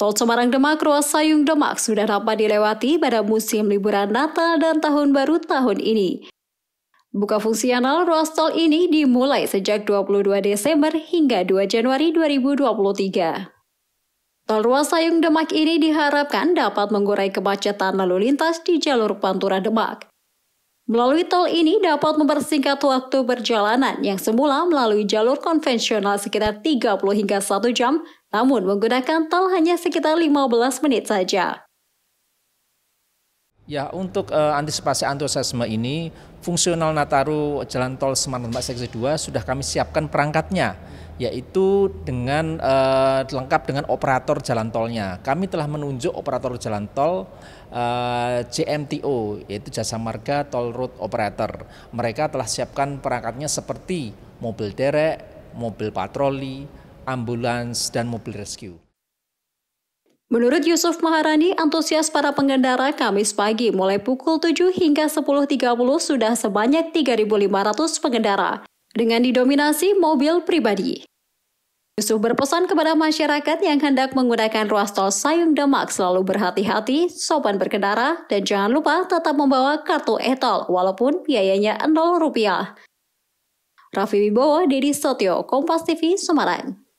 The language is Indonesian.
Tol Semarang Demak ruas Sayung Demak sudah dapat dilewati pada musim liburan Natal dan Tahun Baru tahun ini. Buka fungsional ruas tol ini dimulai sejak 22 Desember hingga 2 Januari 2023. Tol ruas Sayung Demak ini diharapkan dapat mengurai kemacetan lalu lintas di jalur Pantura Demak. Melalui tol ini dapat mempersingkat waktu perjalanan yang semula melalui jalur konvensional sekitar 30 hingga 1 jam, namun menggunakan tol hanya sekitar 15 menit saja. Ya, untuk uh, antisipasi antusiasme ini, fungsional Nataru Jalan Tol Semarang Mbak Seksi 2 sudah kami siapkan perangkatnya, yaitu dengan uh, lengkap dengan operator jalan tolnya. Kami telah menunjuk operator jalan tol uh, eh, JMTO, yaitu Jasa Marga Toll Road Operator. Mereka telah siapkan perangkatnya seperti mobil derek, mobil patroli, ambulans, dan mobil rescue. Menurut Yusuf Maharani, antusias para pengendara Kamis pagi mulai pukul 7 hingga 10.30 sudah sebanyak 3.500 pengendara, dengan didominasi mobil pribadi. Yusuf berpesan kepada masyarakat yang hendak menggunakan ruas tol Sayung Demak selalu berhati-hati, sopan berkendara, dan jangan lupa tetap membawa kartu e walaupun biayanya 0 rupiah. Raffi Wibowo, Deddy Sotio, Kompas TV, Semarang.